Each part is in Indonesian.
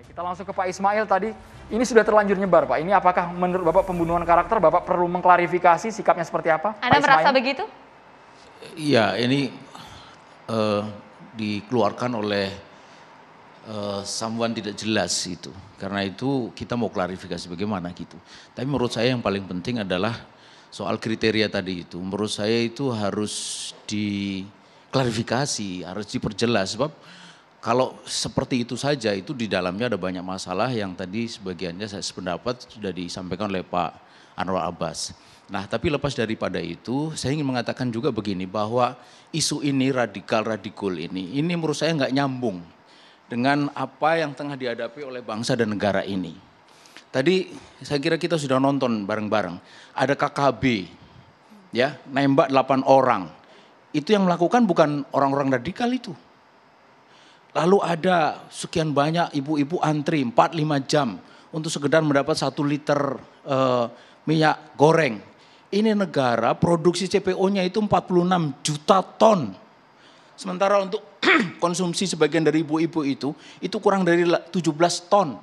Baik, kita langsung ke Pak Ismail tadi. Ini sudah terlanjur nyebar, Pak. Ini apakah menurut Bapak pembunuhan karakter, Bapak perlu mengklarifikasi sikapnya seperti apa? Anda Pak merasa begitu? Iya, ini uh, dikeluarkan oleh uh, someone tidak jelas itu. Karena itu kita mau klarifikasi bagaimana gitu. Tapi menurut saya yang paling penting adalah soal kriteria tadi itu. Menurut saya itu harus diklarifikasi, harus diperjelas sebab kalau seperti itu saja itu di dalamnya ada banyak masalah yang tadi sebagiannya saya sependapat sudah disampaikan oleh Pak Anwar Abbas. Nah, tapi lepas daripada itu, saya ingin mengatakan juga begini bahwa isu ini radikal radikul ini, ini menurut saya nggak nyambung dengan apa yang tengah dihadapi oleh bangsa dan negara ini. Tadi saya kira kita sudah nonton bareng-bareng, ada KKB, ya nembak 8 orang. Itu yang melakukan bukan orang-orang radikal itu, Lalu ada sekian banyak ibu-ibu antri 4-5 jam untuk sekedar mendapat satu liter uh, minyak goreng. Ini negara produksi CPO-nya itu 46 juta ton. Sementara untuk konsumsi sebagian dari ibu-ibu itu, itu kurang dari 17 ton.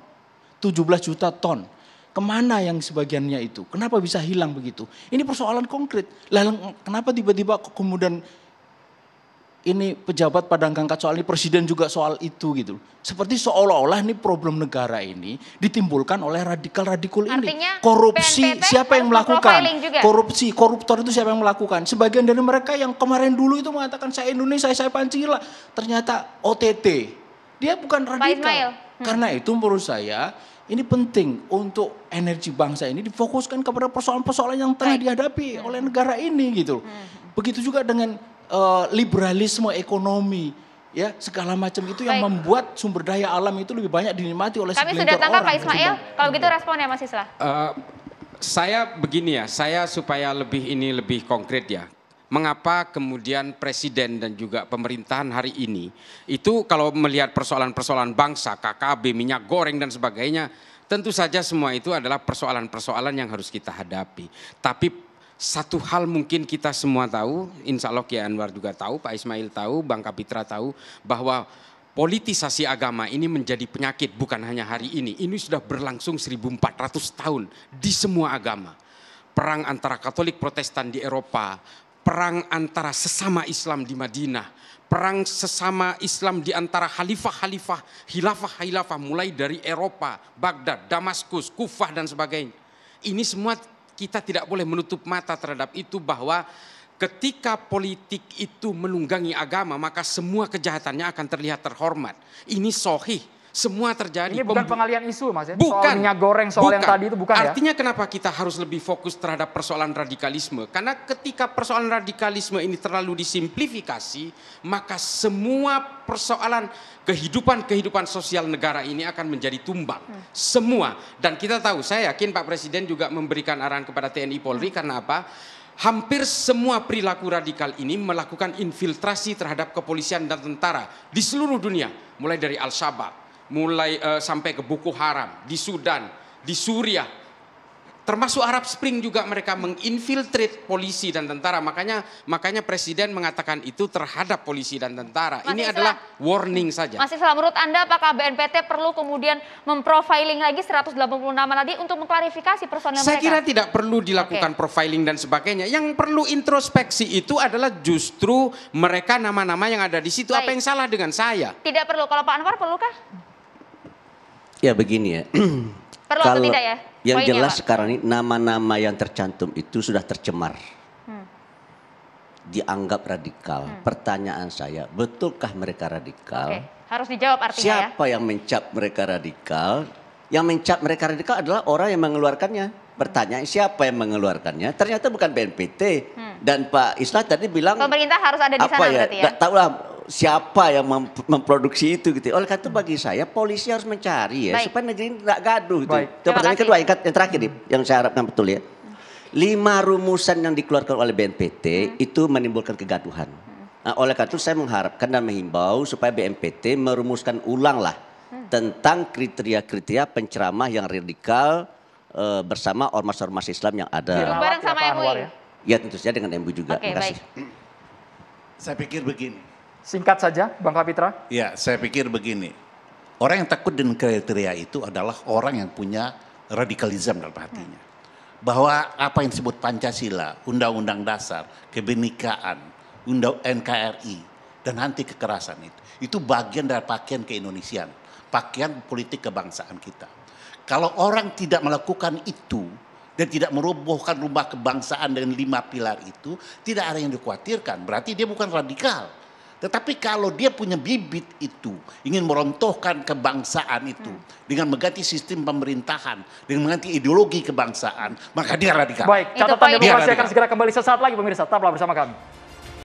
17 juta ton. Kemana yang sebagiannya itu? Kenapa bisa hilang begitu? Ini persoalan konkret. Lalu kenapa tiba-tiba kemudian ini pejabat padang kangkat soal ini, presiden juga soal itu gitu. Seperti seolah-olah ini problem negara ini ditimbulkan oleh radikal-radikul ini. korupsi PNPT siapa yang melakukan? Korupsi, koruptor itu siapa yang melakukan? Sebagian dari mereka yang kemarin dulu itu mengatakan saya Indonesia, saya Pancasila, ternyata OTT. Dia bukan radikal. Hmm. Karena itu menurut saya ini penting untuk energi bangsa ini difokuskan kepada persoalan-persoalan yang tengah dihadapi hmm. oleh negara ini gitu. Hmm. Begitu juga dengan Eh, liberalisme ekonomi ya segala macam itu yang Baik. membuat sumber daya alam itu lebih banyak dinikmati oleh Kami sudah tangkap Pak Ismail. Kalau gitu responnya Mas Isla? Uh, eh, saya begini ya, saya supaya lebih ini lebih konkret ya. Mengapa kemudian presiden dan juga pemerintahan hari ini itu kalau melihat persoalan-persoalan bangsa, KKB, minyak goreng dan sebagainya, tentu saja semua itu adalah persoalan-persoalan yang harus kita hadapi. Tapi satu hal mungkin kita semua tahu, insya Allah Kiai Anwar juga tahu, Pak Ismail tahu, Bang Kapitra tahu, bahwa politisasi agama ini menjadi penyakit bukan hanya hari ini. Ini sudah berlangsung 1400 tahun di semua agama. Perang antara Katolik Protestan di Eropa, perang antara sesama Islam di Madinah, perang sesama Islam di antara khalifah-khalifah, hilafah-hilafah mulai dari Eropa, Baghdad, Damaskus, Kufah dan sebagainya. Ini semua kita tidak boleh menutup mata terhadap itu bahwa ketika politik itu menunggangi agama maka semua kejahatannya akan terlihat terhormat. Ini sohih semua terjadi. Ini bukan pengalian isu mas ya? Bukan. Soal minyak goreng, soal bukan. yang tadi itu bukan Artinya ya? Artinya kenapa kita harus lebih fokus terhadap persoalan radikalisme? Karena ketika persoalan radikalisme ini terlalu disimplifikasi, maka semua persoalan kehidupan-kehidupan sosial negara ini akan menjadi tumbang. Hmm. Semua. Dan kita tahu, saya yakin Pak Presiden juga memberikan arahan kepada TNI Polri hmm. karena apa? hampir semua perilaku radikal ini melakukan infiltrasi terhadap kepolisian dan tentara di seluruh dunia, mulai dari Al-Shabaab, mulai uh, sampai ke buku haram di Sudan, di Suriah. Termasuk Arab Spring juga mereka menginfiltrate polisi dan tentara. Makanya makanya presiden mengatakan itu terhadap polisi dan tentara. Mas Ini Islam, adalah warning saja. masih Islam, menurut Anda apakah BNPT perlu kemudian memprofiling lagi 180 nama tadi untuk mengklarifikasi personel Saya mereka? Saya kira tidak perlu dilakukan okay. profiling dan sebagainya. Yang perlu introspeksi itu adalah justru mereka nama-nama yang ada di situ. Baik. Apa yang salah dengan saya? Tidak perlu. Kalau Pak Anwar perlukah? Ya begini ya. Perlu Kalau atau tidak ya? Yang Poinnya jelas apa? sekarang ini nama-nama yang tercantum itu sudah tercemar. Hmm. Dianggap radikal. Hmm. Pertanyaan saya, betulkah mereka radikal? Okay. Harus dijawab artinya ya. Siapa ya? yang mencap mereka radikal? Yang mencap mereka radikal adalah orang yang mengeluarkannya. Bertanya siapa yang mengeluarkannya? Ternyata bukan BNPT. Hmm. Dan Pak Islah tadi bilang pemerintah harus ada di sana ya, berarti ya. lah siapa yang mem memproduksi itu gitu. Oleh karena itu bagi hmm. saya polisi harus mencari ya Baik. supaya negeri ini tidak gaduh gitu. Baik. Itu pertanyaan kedua yang, terakhir nih, hmm. yang saya harapkan betul ya. Hmm. Lima rumusan yang dikeluarkan oleh BNPT hmm. itu menimbulkan kegaduhan. Nah, oleh karena itu saya mengharapkan dan menghimbau supaya BNPT merumuskan ulang lah hmm. tentang kriteria-kriteria penceramah yang radikal e, bersama ormas-ormas Islam yang ada. Bareng sama MUI. Ya. ya tentu saja dengan MUI juga. Okay, Terima kasih. Saya pikir begini Singkat saja, Bang Kapitra. Ya, saya pikir begini. Orang yang takut dengan kriteria itu adalah orang yang punya radikalisme dalam hatinya. Bahwa apa yang disebut Pancasila, Undang-Undang Dasar, Kebenikaan, Undang NKRI, dan nanti kekerasan itu. Itu bagian dari pakaian keindonesian, pakaian politik kebangsaan kita. Kalau orang tidak melakukan itu, dan tidak merobohkan rumah kebangsaan dengan lima pilar itu, tidak ada yang dikhawatirkan. Berarti dia bukan radikal tetapi kalau dia punya bibit itu, ingin merontohkan kebangsaan itu hmm. dengan mengganti sistem pemerintahan, dengan mengganti ideologi kebangsaan, maka dia radikal. Baik, catatan demokrasi akan segera kembali sesaat lagi pemirsa. Tetaplah bersama kami.